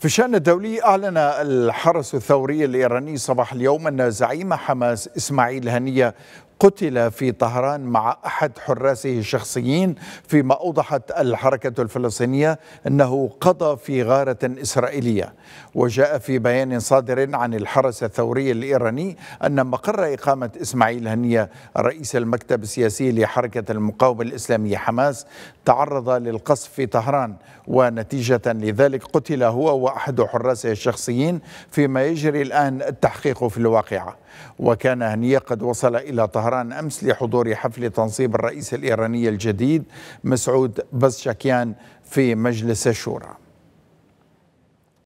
في الشأن الدولي أعلن الحرس الثوري الإيراني صباح اليوم أن زعيم حماس إسماعيل هنية قتل في طهران مع أحد حراسه الشخصيين فيما أوضحت الحركة الفلسطينية أنه قضى في غارة إسرائيلية وجاء في بيان صادر عن الحرس الثوري الإيراني أن مقر إقامة إسماعيل هنية رئيس المكتب السياسي لحركة المقاومة الإسلامية حماس تعرض للقصف في طهران ونتيجة لذلك قتل هو وأحد حراسه الشخصيين فيما يجري الآن التحقيق في الواقعة وكان هنية قد وصل إلى طهران طهران أمس لحضور حفل تنصيب الرئيس الإيراني الجديد مسعود بزشكيان في مجلس الشورى